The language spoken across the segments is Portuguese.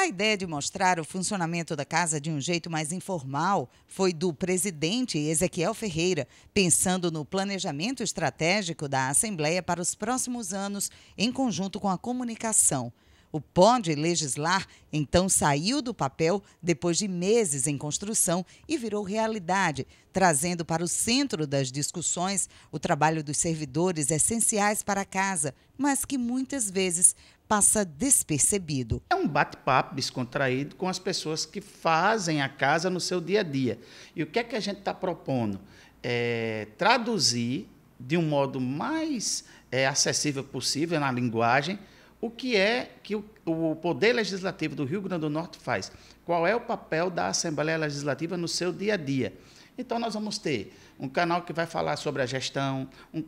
A ideia de mostrar o funcionamento da casa de um jeito mais informal foi do presidente Ezequiel Ferreira, pensando no planejamento estratégico da Assembleia para os próximos anos, em conjunto com a comunicação. O Pode Legislar então saiu do papel depois de meses em construção e virou realidade, trazendo para o centro das discussões o trabalho dos servidores essenciais para a casa, mas que muitas vezes passa despercebido. É um bate-papo descontraído com as pessoas que fazem a casa no seu dia a dia. E o que é que a gente está propondo? É, traduzir de um modo mais é, acessível possível na linguagem o que é que o, o Poder Legislativo do Rio Grande do Norte faz. Qual é o papel da Assembleia Legislativa no seu dia a dia? Então, nós vamos ter um canal que vai falar sobre a gestão, um,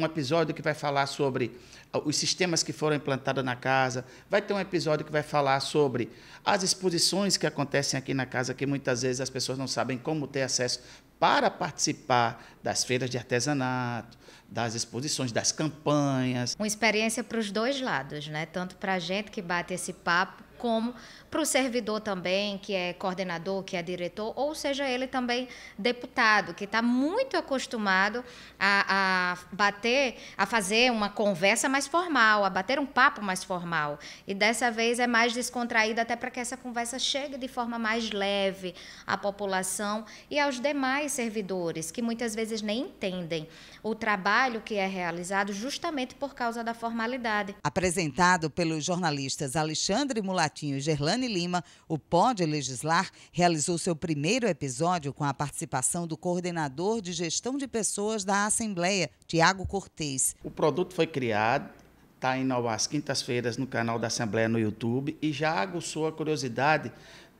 um, episódio que vai falar sobre ah, os sistemas que foram implantados na casa, vai ter um episódio que vai falar sobre as exposições que acontecem aqui na casa, que muitas vezes as pessoas não sabem como ter acesso para participar das feiras de artesanato, das exposições, das campanhas. Uma experiência para os dois lados, né? Tanto para a gente que bate esse papo, como para o servidor também, que é coordenador, que é diretor, ou seja, ele também deputado, que está muito acostumado a, a, bater, a fazer uma conversa mais formal, a bater um papo mais formal. E dessa vez é mais descontraído, até para que essa conversa chegue de forma mais leve à população e aos demais servidores, que muitas vezes nem entendem o trabalho trabalho que é realizado justamente por causa da formalidade. Apresentado pelos jornalistas Alexandre Mulatinho e Gerlane Lima, o Pode Legislar realizou seu primeiro episódio com a participação do coordenador de gestão de pessoas da Assembleia, Tiago Cortez. O produto foi criado está em novas quintas-feiras no canal da Assembleia no YouTube e já aguçou a curiosidade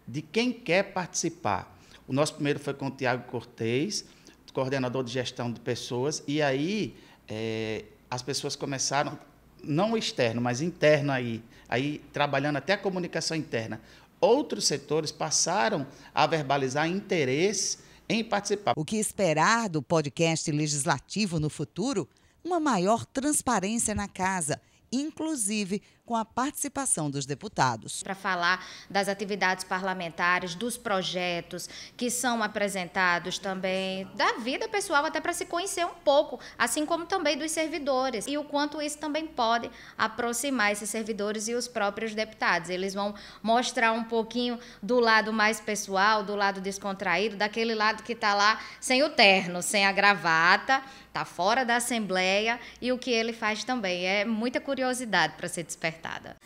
de quem quer participar. O nosso primeiro foi com o Tiago Cortez, coordenador de gestão de pessoas, e aí é, as pessoas começaram, não externo, mas interno aí, aí trabalhando até a comunicação interna. Outros setores passaram a verbalizar interesse em participar. O que esperar do podcast legislativo no futuro? Uma maior transparência na casa, inclusive com a participação dos deputados. Para falar das atividades parlamentares, dos projetos que são apresentados também, da vida pessoal, até para se conhecer um pouco, assim como também dos servidores e o quanto isso também pode aproximar esses servidores e os próprios deputados. Eles vão mostrar um pouquinho do lado mais pessoal, do lado descontraído, daquele lado que está lá sem o terno, sem a gravata, está fora da Assembleia e o que ele faz também. É muita curiosidade para ser despertado. 打的。